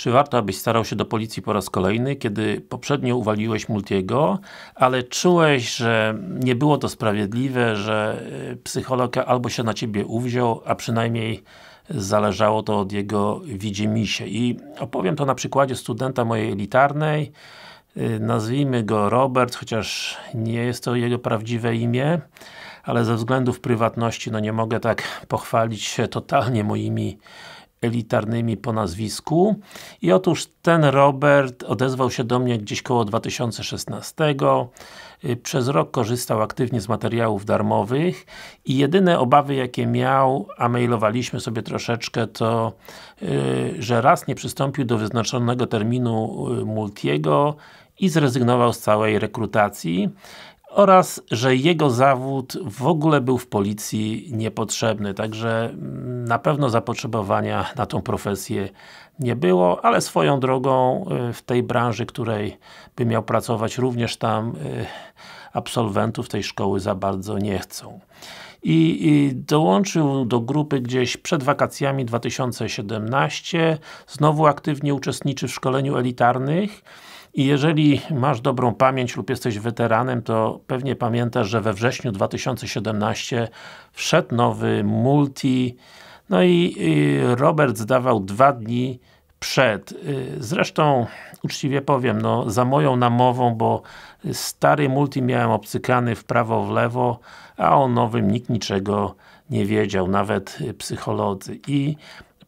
Czy warto, abyś starał się do policji po raz kolejny, kiedy poprzednio uwaliłeś Multiego, ale czułeś, że nie było to sprawiedliwe, że e, psycholog albo się na Ciebie uwziął, a przynajmniej zależało to od jego widzimisię. I opowiem to na przykładzie studenta mojej elitarnej, e, nazwijmy go Robert, chociaż nie jest to jego prawdziwe imię, ale ze względów prywatności, no nie mogę tak pochwalić się totalnie moimi elitarnymi po nazwisku. I otóż ten Robert odezwał się do mnie gdzieś koło 2016. Y, przez rok korzystał aktywnie z materiałów darmowych i jedyne obawy jakie miał, a mailowaliśmy sobie troszeczkę, to y, że raz nie przystąpił do wyznaczonego terminu y, Multiego i zrezygnował z całej rekrutacji oraz, że jego zawód w ogóle był w policji niepotrzebny. Także mm, na pewno zapotrzebowania na tą profesję nie było, ale swoją drogą y, w tej branży, której by miał pracować, również tam y, absolwentów tej szkoły za bardzo nie chcą. I, I, dołączył do grupy gdzieś przed wakacjami 2017, znowu aktywnie uczestniczy w szkoleniu elitarnych i jeżeli masz dobrą pamięć lub jesteś weteranem, to pewnie pamiętasz, że we wrześniu 2017 wszedł nowy multi no i Robert zdawał dwa dni przed. Y, zresztą uczciwie powiem, no za moją namową, bo stary multi miałem obcykany w prawo, w lewo, a o nowym nikt niczego nie wiedział, nawet psycholodzy. I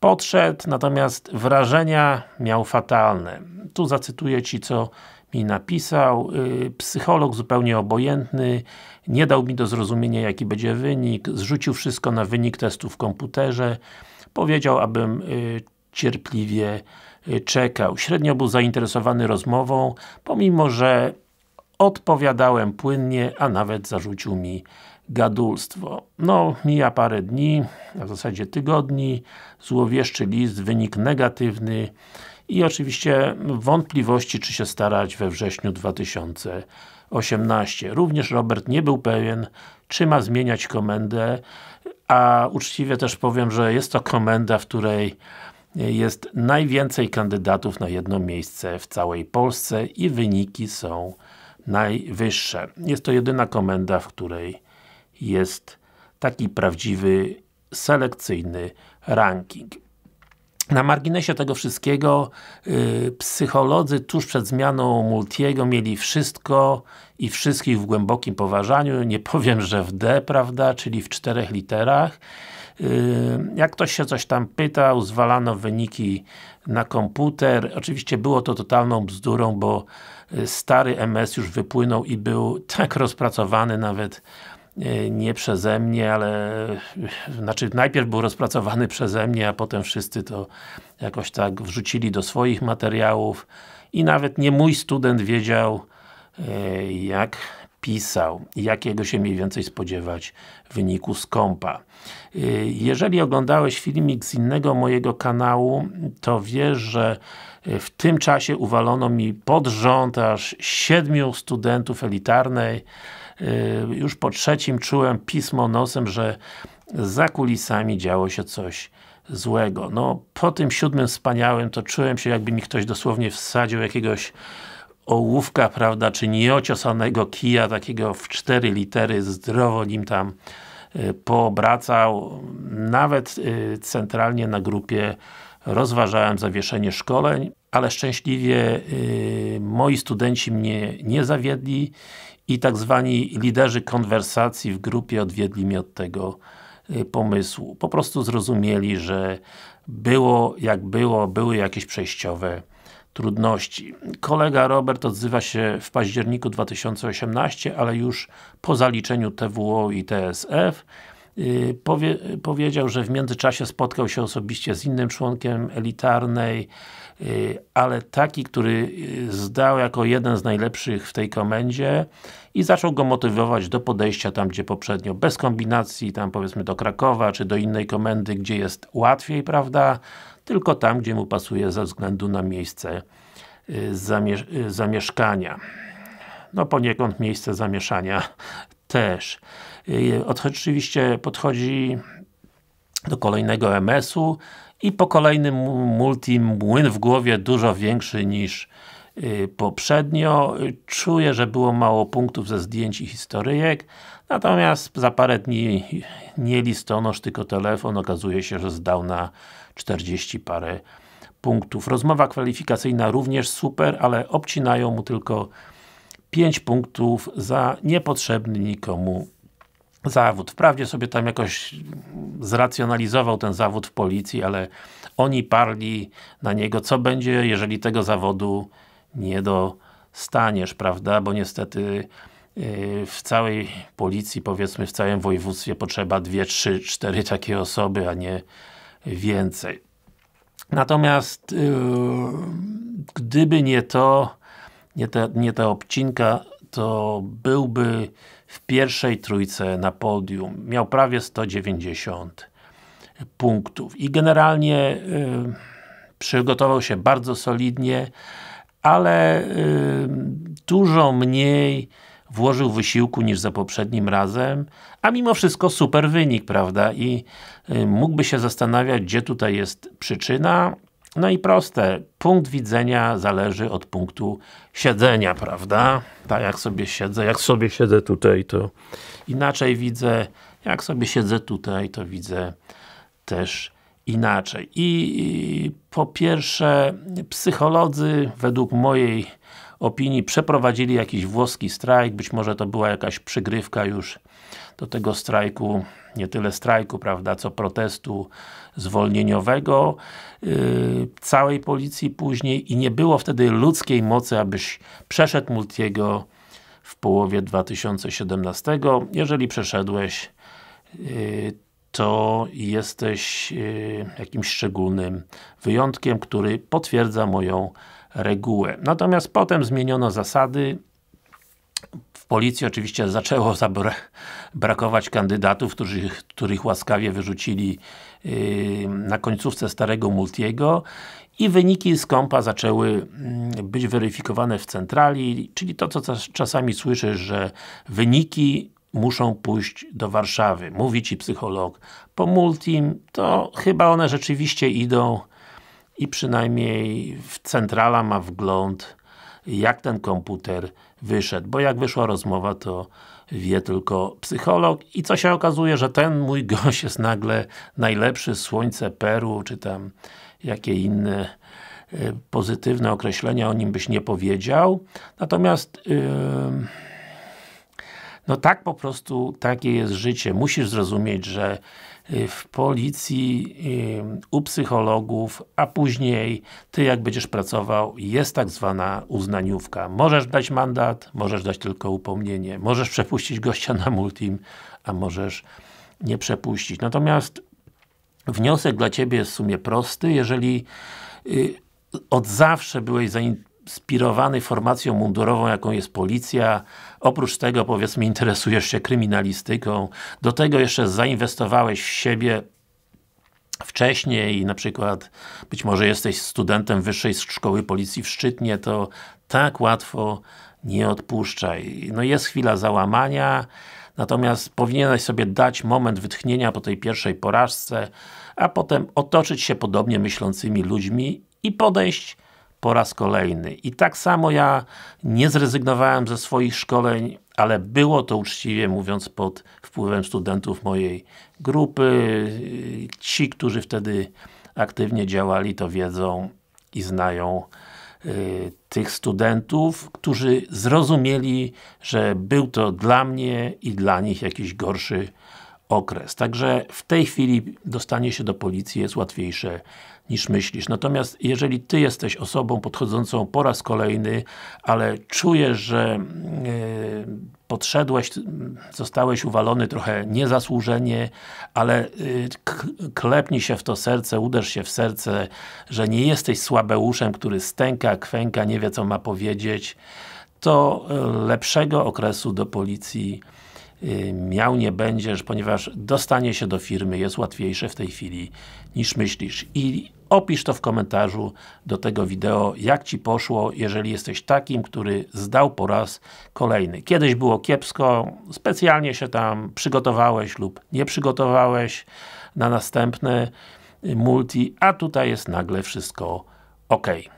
podszedł, natomiast wrażenia miał fatalne. Tu zacytuję Ci, co mi napisał. Y, psycholog zupełnie obojętny, nie dał mi do zrozumienia jaki będzie wynik, zrzucił wszystko na wynik testu w komputerze. Powiedział, abym y, cierpliwie y, czekał. Średnio był zainteresowany rozmową, pomimo, że odpowiadałem płynnie, a nawet zarzucił mi gadulstwo. No, mija parę dni, a w zasadzie tygodni, złowieszczy list, wynik negatywny i oczywiście wątpliwości, czy się starać we wrześniu 2018. Również Robert nie był pewien, czy ma zmieniać komendę, a uczciwie też powiem, że jest to komenda, w której jest najwięcej kandydatów na jedno miejsce w całej Polsce i wyniki są najwyższe. Jest to jedyna komenda, w której jest taki prawdziwy, selekcyjny ranking. Na marginesie tego wszystkiego yy, psycholodzy tuż przed zmianą Multiego mieli wszystko i wszystkich w głębokim poważaniu, nie powiem, że w D, prawda, czyli w czterech literach. Y, jak ktoś się coś tam pytał, zwalano wyniki na komputer. Oczywiście było to totalną bzdurą, bo y, stary MS już wypłynął i był tak rozpracowany nawet E, nie przeze mnie, ale e, znaczy najpierw był rozpracowany przeze mnie, a potem wszyscy to jakoś tak wrzucili do swoich materiałów i nawet nie mój student wiedział e, jak pisał i jakiego się mniej więcej spodziewać wyniku skąpa. Jeżeli oglądałeś filmik z innego mojego kanału, to wiesz, że w tym czasie uwalono mi pod rząd aż siedmiu studentów elitarnej już po trzecim czułem pismo nosem, że za kulisami działo się coś złego. No, po tym siódmym wspaniałym to czułem się jakby mi ktoś dosłownie wsadził jakiegoś ołówka, prawda, czy nieociosanego kija, takiego w cztery litery, zdrowo nim tam e, poobracał. Nawet e, centralnie na grupie rozważałem zawieszenie szkoleń, ale szczęśliwie y, moi studenci mnie nie zawiedli i tak zwani liderzy konwersacji w grupie odwiedli mnie od tego y, pomysłu. Po prostu zrozumieli, że było jak było, były jakieś przejściowe trudności. Kolega Robert odzywa się w październiku 2018, ale już po zaliczeniu TWO i TSF Y, powie, powiedział, że w międzyczasie spotkał się osobiście z innym członkiem elitarnej, y, ale taki, który y, zdał jako jeden z najlepszych w tej komendzie i zaczął go motywować do podejścia tam, gdzie poprzednio bez kombinacji, tam powiedzmy do Krakowa, czy do innej komendy, gdzie jest łatwiej, prawda? Tylko tam, gdzie mu pasuje ze względu na miejsce zamieszkania. No poniekąd miejsce zamieszania też oczywiście podchodzi do kolejnego MS-u i po kolejnym multi młyn w głowie dużo większy niż y, poprzednio. Czuję, że było mało punktów ze zdjęć i historyjek, natomiast za parę dni nie listonosz, tylko telefon. Okazuje się, że zdał na 40 parę punktów. Rozmowa kwalifikacyjna również super, ale obcinają mu tylko 5 punktów za niepotrzebny nikomu zawód. Wprawdzie sobie tam jakoś zracjonalizował ten zawód w policji, ale oni parli na niego, co będzie, jeżeli tego zawodu nie dostaniesz, prawda? Bo niestety y, w całej policji, powiedzmy w całym województwie potrzeba dwie, trzy, cztery takie osoby, a nie więcej. Natomiast yy, gdyby nie to, nie ta, nie ta obcinka, to byłby w pierwszej trójce na podium. Miał prawie 190 punktów i generalnie y, przygotował się bardzo solidnie, ale y, dużo mniej włożył wysiłku niż za poprzednim razem, a mimo wszystko super wynik, prawda? I y, mógłby się zastanawiać, gdzie tutaj jest przyczyna, no i proste, punkt widzenia zależy od punktu siedzenia, prawda? Tak jak sobie siedzę, jak sobie siedzę tutaj, to inaczej widzę, jak sobie siedzę tutaj, to widzę też inaczej. I po pierwsze, psycholodzy, według mojej opinii przeprowadzili jakiś włoski strajk, być może to była jakaś przygrywka już do tego strajku, nie tyle strajku, prawda, co protestu zwolnieniowego yy, całej policji później i nie było wtedy ludzkiej mocy, abyś przeszedł Multiego w połowie 2017. Jeżeli przeszedłeś, yy, to jesteś yy, jakimś szczególnym wyjątkiem, który potwierdza moją regułę. Natomiast potem zmieniono zasady, w policji oczywiście zaczęło brakować kandydatów, którzy, których łaskawie wyrzucili yy, na końcówce starego Multiego i wyniki z kompa zaczęły mm, być weryfikowane w centrali, czyli to co czasami słyszysz, że wyniki muszą pójść do Warszawy. Mówi Ci psycholog po Multim, to chyba one rzeczywiście idą i przynajmniej w centrala ma wgląd jak ten komputer wyszedł. Bo jak wyszła rozmowa, to wie tylko psycholog i co się okazuje, że ten mój gość jest nagle najlepszy słońce Peru, czy tam jakie inne y, pozytywne określenia o nim byś nie powiedział. Natomiast yy, no tak po prostu, takie jest życie. Musisz zrozumieć, że y, w policji, y, u psychologów, a później ty jak będziesz pracował, jest tak zwana uznaniówka. Możesz dać mandat, możesz dać tylko upomnienie, możesz przepuścić gościa na multim, a możesz nie przepuścić. Natomiast wniosek dla Ciebie jest w sumie prosty, jeżeli y, od zawsze byłeś inspirowany formacją mundurową, jaką jest policja. Oprócz tego, powiedzmy, interesujesz się kryminalistyką. Do tego jeszcze zainwestowałeś w siebie wcześniej, na przykład być może jesteś studentem Wyższej Szkoły Policji w Szczytnie, to tak łatwo nie odpuszczaj. No jest chwila załamania, natomiast powinieneś sobie dać moment wytchnienia po tej pierwszej porażce, a potem otoczyć się podobnie myślącymi ludźmi i podejść po raz kolejny. I tak samo ja nie zrezygnowałem ze swoich szkoleń, ale było to uczciwie mówiąc pod wpływem studentów mojej grupy. Ci, którzy wtedy aktywnie działali, to wiedzą i znają y, tych studentów, którzy zrozumieli, że był to dla mnie i dla nich jakiś gorszy okres. Także w tej chwili dostanie się do policji jest łatwiejsze niż myślisz. Natomiast jeżeli Ty jesteś osobą podchodzącą po raz kolejny, ale czujesz, że yy, podszedłeś, zostałeś uwalony trochę niezasłużenie, ale e, klepnij się w to serce, uderz się w serce, że nie jesteś słabeuszem, który stęka, kwęka, nie wie co ma powiedzieć, to e, lepszego okresu do policji Y, miał, nie będziesz, ponieważ dostanie się do firmy jest łatwiejsze w tej chwili niż myślisz. I opisz to w komentarzu do tego wideo, jak Ci poszło, jeżeli jesteś takim, który zdał po raz kolejny. Kiedyś było kiepsko, specjalnie się tam przygotowałeś lub nie przygotowałeś na następne multi, a tutaj jest nagle wszystko ok.